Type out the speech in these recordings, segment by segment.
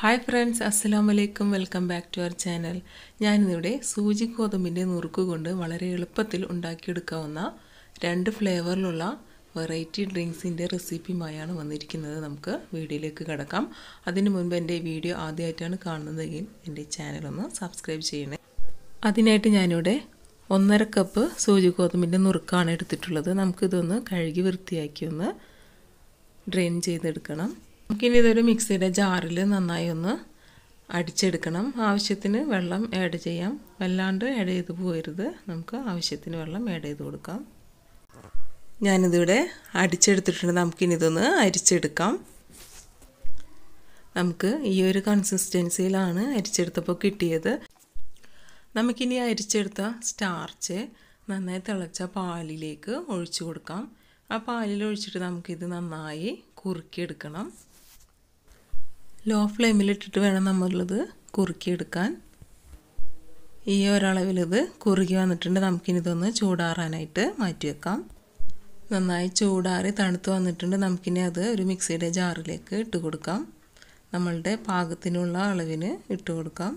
hi friends അസ്സാം വലൈക്കും welcome back to our channel ഞാനിന്നിവിടെ സൂചി ഗോതമ്പിൻ്റെ നുറുക്ക് കൊണ്ട് വളരെ എളുപ്പത്തിൽ ഉണ്ടാക്കിയെടുക്കാവുന്ന രണ്ട് ഫ്ലേവറിലുള്ള വെറൈറ്റി ഡ്രിങ്ക്സിൻ്റെ റെസിപ്പിയുമായാണ് വന്നിരിക്കുന്നത് നമുക്ക് വീഡിയോയിലേക്ക് കിടക്കാം അതിനു മുൻപ് എൻ്റെ വീഡിയോ ആദ്യമായിട്ടാണ് കാണുന്നതെങ്കിൽ എൻ്റെ ചാനലൊന്ന് സബ്സ്ക്രൈബ് ചെയ്യണേ അതിനായിട്ട് ഞാനിവിടെ ഒന്നര കപ്പ് സൂചി ഗോതമ്പിൻ്റെ നുറുക്കാണ് എടുത്തിട്ടുള്ളത് നമുക്കിതൊന്ന് കഴുകി വൃത്തിയാക്കി ഒന്ന് ഡ്രെയിൻ ചെയ്തെടുക്കണം നമുക്കിനി ഇതൊരു മിക്സിയുടെ ജാറിൽ നന്നായി ഒന്ന് അടിച്ചെടുക്കണം ആവശ്യത്തിന് വെള്ളം ആഡ് ചെയ്യാം വല്ലാണ്ട് ആഡ് ചെയ്ത് പോകരുത് നമുക്ക് ആവശ്യത്തിന് വെള്ളം ആഡ് ചെയ്ത് കൊടുക്കാം ഞാനിതിവിടെ അടിച്ചെടുത്തിട്ടുണ്ട് നമുക്കിനി ഇതൊന്ന് അരിച്ചെടുക്കാം നമുക്ക് ഈ ഒരു കൺസിസ്റ്റൻസിയിലാണ് അരിച്ചെടുത്തപ്പോൾ കിട്ടിയത് നമുക്കിനി അരിച്ചെടുത്ത സ്റ്റാർച്ച് നന്നായി തിളച്ച പാലിലേക്ക് ഒഴിച്ചു കൊടുക്കാം ആ പാലിൽ ഒഴിച്ചിട്ട് നമുക്കിത് നന്നായി കുറുക്കിയെടുക്കണം ലോ ഫ്ലെയിമിലിട്ടിട്ട് വേണം നമ്മളിത് കുറുക്കിയെടുക്കാൻ ഈ ഒരളവിലിത് കുറുകി വന്നിട്ടുണ്ട് നമുക്കിനിതൊന്ന് ചൂടാറാനായിട്ട് മാറ്റിവെക്കാം നന്നായി ചൂടാറി തണുത്ത് വന്നിട്ടുണ്ട് നമുക്കിനി അത് ഒരു മിക്സിയുടെ ജാറിലേക്ക് ഇട്ട് കൊടുക്കാം നമ്മളുടെ പാകത്തിനുള്ള അളവിന് ഇട്ട് കൊടുക്കാം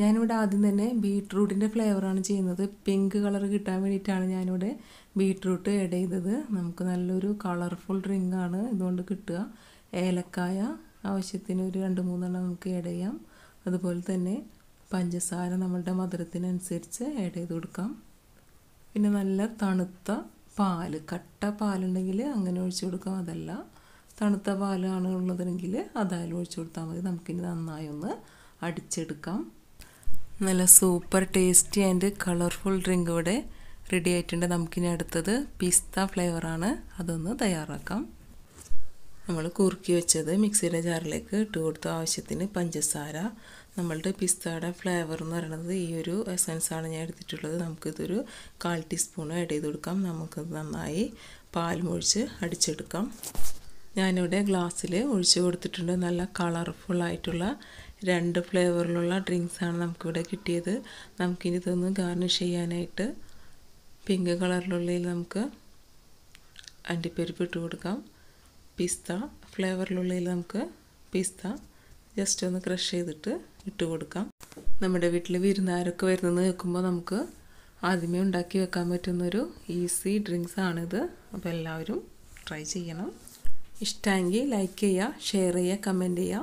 ഞാനിവിടെ ആദ്യം തന്നെ ബീട്രൂട്ടിൻ്റെ ഫ്ലേവറാണ് ചെയ്യുന്നത് പിങ്ക് കളർ കിട്ടാൻ വേണ്ടിയിട്ടാണ് ഞാനിവിടെ ബീട്രൂട്ട് ആഡ് ചെയ്തത് നമുക്ക് നല്ലൊരു കളർഫുൾ ഡ്രിങ്ക് ആണ് ഇതുകൊണ്ട് കിട്ടുക ഏലക്കായ ആവശ്യത്തിന് ഒരു രണ്ട് മൂന്നെണ്ണം നമുക്ക് ആഡ് ചെയ്യാം അതുപോലെ തന്നെ പഞ്ചസാര നമ്മളുടെ മധുരത്തിനനുസരിച്ച് ആഡ് ചെയ്ത് കൊടുക്കാം പിന്നെ നല്ല തണുത്ത പാൽ കട്ട പാലുണ്ടെങ്കിൽ അങ്ങനെ ഒഴിച്ചു കൊടുക്കാം അതല്ല തണുത്ത പാലാണ് ഉള്ളതെങ്കിൽ അതായാലും ഒഴിച്ചു കൊടുത്താൽ മതി നമുക്കിനി നന്നായി ഒന്ന് അടിച്ചെടുക്കാം നല്ല super tasty and colourful drink ഇവിടെ റെഡി ആയിട്ടുണ്ട് നമുക്കിനി അടുത്തത് പിസ്ത ഫ്ലേവറാണ് അതൊന്ന് തയ്യാറാക്കാം നമ്മൾ കുറുക്കി വെച്ചത് മിക്സിയുടെ ജാറിലേക്ക് ഇട്ട് കൊടുത്ത ആവശ്യത്തിന് പഞ്ചസാര നമ്മളുടെ പിസ്തയുടെ ഫ്ലേവർ എന്ന് പറയുന്നത് ഈ ഒരു എസൻസാണ് ഞാൻ എടുത്തിട്ടുള്ളത് നമുക്കിതൊരു കാൽ ടീസ്പൂൺ ആഡ് ചെയ്ത് കൊടുക്കാം നമുക്കത് നന്നായി പാൽ മുഴിച്ച് അടിച്ചെടുക്കാം ഞാനിവിടെ ഗ്ലാസ്സിൽ ഒഴിച്ചു കൊടുത്തിട്ടുണ്ട് നല്ല കളർഫുൾ ആയിട്ടുള്ള രണ്ട് ഫ്ലേവറിലുള്ള ഡ്രിങ്ക്സാണ് നമുക്കിവിടെ കിട്ടിയത് നമുക്കിനി ഇതൊന്ന് ഗാർണിഷ് ചെയ്യാനായിട്ട് പിങ്ക് കളറിലുള്ളിൽ നമുക്ക് അണ്ടിപ്പരിപ്പ് ഇട്ട് കൊടുക്കാം പിസ്ത ഫ്ലേവറിലുള്ളിൽ നമുക്ക് പിസ്ത ജസ്റ്റ് ഒന്ന് ക്രഷ് ചെയ്തിട്ട് ഇട്ട് കൊടുക്കാം നമ്മുടെ വീട്ടിൽ വിരുന്നാരൊക്കെ വരുന്നത് കേൾക്കുമ്പോൾ നമുക്ക് ആദ്യമേ ഉണ്ടാക്കി വെക്കാൻ പറ്റുന്നൊരു ഈസി ഡ്രിങ്ക്സ് ആണിത് അപ്പോൾ എല്ലാവരും ട്രൈ ചെയ്യണം ഇഷ്ടമെങ്കിൽ ലൈക്ക് ചെയ്യുക ഷെയർ ചെയ്യുക കമൻറ്റ് ചെയ്യുക